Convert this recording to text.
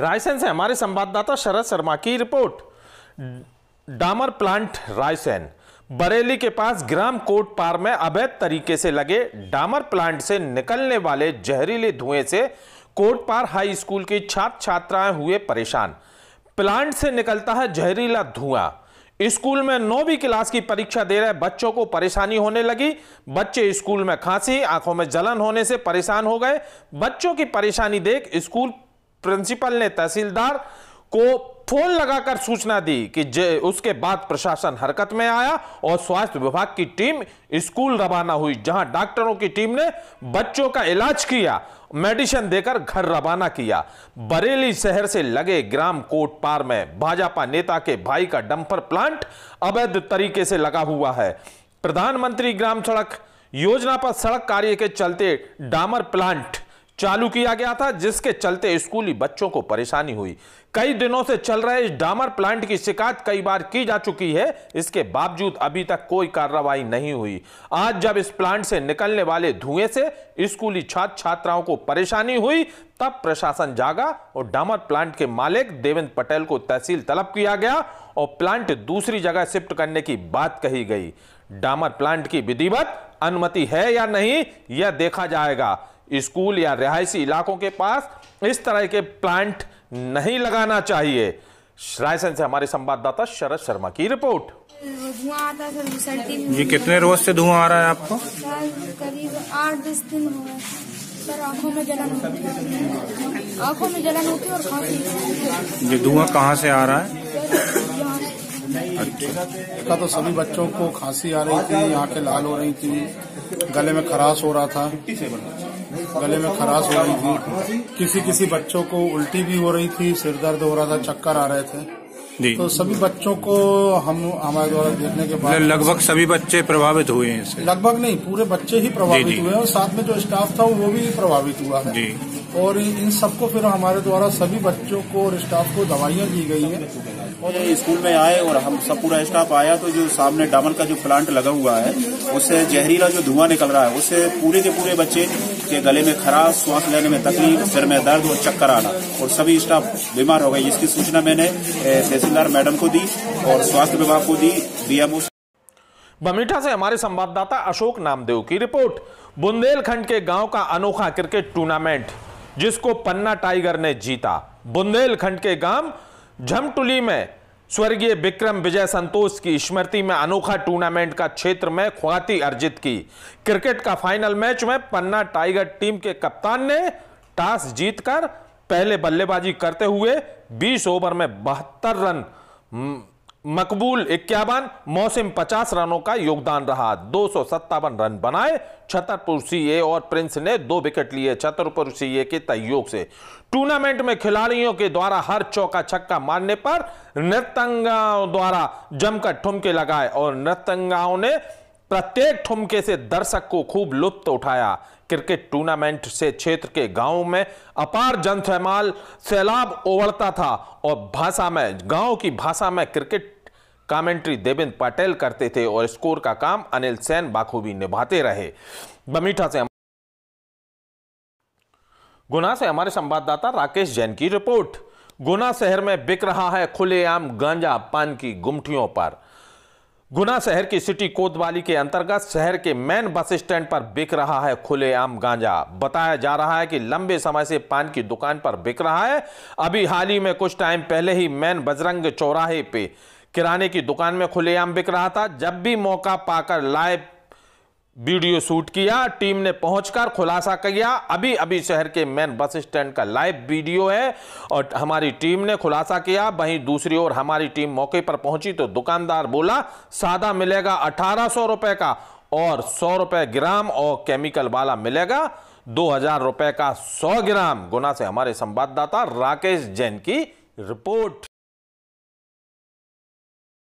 रायसेन से हमारे संवाददाता शरद शर्मा की रिपोर्ट डामर प्लांट रायसेन बरेली के पास ग्राम कोट पार में अवैध तरीके से लगे डामर प्लांट से निकलने वाले जहरीले धुएं से कोट पार हाई स्कूल की छात्र छात्राएं हुए परेशान प्लांट से निकलता है जहरीला धुआं स्कूल में नौवीं क्लास की परीक्षा दे रहे बच्चों को परेशानी होने लगी बच्चे स्कूल में खांसी आंखों में जलन होने से परेशान हो गए बच्चों की परेशानी देख स्कूल प्रिंसिपल ने तहसीलदार को फोन लगाकर सूचना दी कि उसके बाद प्रशासन हरकत में आया और स्वास्थ्य विभाग की टीम स्कूल रवाना हुई जहां डॉक्टरों की टीम ने बच्चों का इलाज किया मेडिसिन देकर घर रवाना किया बरेली शहर से लगे ग्राम कोट पार में भाजपा नेता के भाई का डंपर प्लांट अवैध तरीके से लगा हुआ है प्रधानमंत्री ग्राम सड़क योजना पर सड़क कार्य के चलते डामर प्लांट चालू किया गया था जिसके चलते स्कूली बच्चों को परेशानी हुई कई दिनों से चल रहे इस डामर प्लांट की शिकायत कई बार की जा चुकी है इसके बावजूद अभी तक कोई कार्रवाई नहीं हुई आज जब इस प्लांट से निकलने वाले धुएं से स्कूली छात्र छात्राओं को परेशानी हुई तब प्रशासन जागा और डामर प्लांट के मालिक देवेंद्र पटेल को तहसील तलब किया गया और प्लांट दूसरी जगह शिफ्ट करने की बात कही गई डामर प्लांट की विधिवत अनुमति है या नहीं यह देखा जाएगा स्कूल या रिहायशी इलाकों के पास इस तरह के प्लांट नहीं लगाना चाहिए रायसेन से हमारे संवाददाता शरद शर्मा की रिपोर्ट ये कितने रोज से धुआं आ रहा है आपको करीब आठ दस दिन आंखों में जलन होती है और खांसी ये धुआं कहाँ से आ रहा है अच्छा तो सभी बच्चों को खांसी आ रही थी आंखें लाल हो रही थी गले में खराश हो रहा था गले में खराश हो रही थी किसी किसी बच्चों को उल्टी भी हो रही थी सिर दर्द हो रहा था चक्कर आ रहे थे तो सभी बच्चों को हम हमारे द्वारा देखने के बाद मतलब लगभग सभी बच्चे प्रभावित हुए हैं लगभग नहीं पूरे बच्चे ही प्रभावित हुए और साथ में जो स्टाफ था वो भी प्रभावित हुआ है और इन सबको फिर हमारे द्वारा सभी बच्चों को और स्टाफ को दवाइयां दी गई है ये स्कूल में आए और हम सब पूरा स्टाफ आया तो जो सामने डामन का जो प्लांट लगा हुआ है उससे जहरीला जो धुआं निकल रहा है उससे पूरे के पूरे बच्चे के गले में खराश श्वास लेने में तकलीफ सिर में दर्द और चक्कर आना और सभी स्टाफ बीमार हो गए इसकी सूचना मैंने तहसीलदार मैडम को दी और स्वास्थ्य विभाग को दी डीएमओ बमीठा से हमारे संवाददाता अशोक नामदेव की रिपोर्ट बुंदेलखंड के गांव का अनोखा क्रिकेट टूर्नामेंट जिसको पन्ना टाइगर ने जीता बुंदेलखंड के गांव झमटुली में स्वर्गीय विक्रम विजय संतोष की स्मृति में अनोखा टूर्नामेंट का क्षेत्र में ख्वाति अर्जित की क्रिकेट का फाइनल मैच में पन्ना टाइगर टीम के कप्तान ने टॉस जीतकर पहले बल्लेबाजी करते हुए 20 ओवर में बहत्तर रन मकबूल इक्यावन मौसम 50 रनों का योगदान रहा दो रन बनाए छतरपुर सीए और प्रिंस ने दो विकेट लिए छतरपुर सीए के तहयोग से टूर्नामेंट में खिलाड़ियों के द्वारा हर चौका छक्का मारने पर नृतंगाओं द्वारा जमकर ठुमके लगाए और नृतंगाओं ने प्रत्येक ठुमके से दर्शक को खूब लुप्त उठाया क्रिकेट टूर्नामेंट से क्षेत्र के गांवों में अपार जनसमाल सैलाब ओवरता था और भाषा में गांव की भाषा में क्रिकेट कमेंट्री देवेंद्र पटेल करते थे और स्कोर का काम अनिल सेन बाखूबी निभाते रहे बमीठा से गुना से हमारे संवाददाता राकेश जैन की रिपोर्ट गुना शहर में बिक रहा है खुलेआम गांजा पान की गुमटियों पर गुना शहर की सिटी कोतवाली के अंतर्गत शहर के मेन बस स्टैंड पर बिक रहा है खुलेआम गांजा बताया जा रहा है कि लंबे समय से पान की दुकान पर बिक रहा है अभी हाल ही में कुछ टाइम पहले ही मैन बजरंग चौराहे पे किराने की दुकान में खुलेआम बिक रहा था जब भी मौका पाकर लाए वीडियो शूट किया टीम ने पहुंचकर खुलासा किया अभी अभी शहर के मेन बस स्टैंड का लाइव वीडियो है और हमारी टीम ने खुलासा किया वहीं दूसरी ओर हमारी टीम मौके पर पहुंची तो दुकानदार बोला सादा मिलेगा अठारह सौ रुपए का और सौ रुपए ग्राम और केमिकल वाला मिलेगा दो हजार रुपए का सौ ग्राम गुना से हमारे संवाददाता राकेश जैन की रिपोर्ट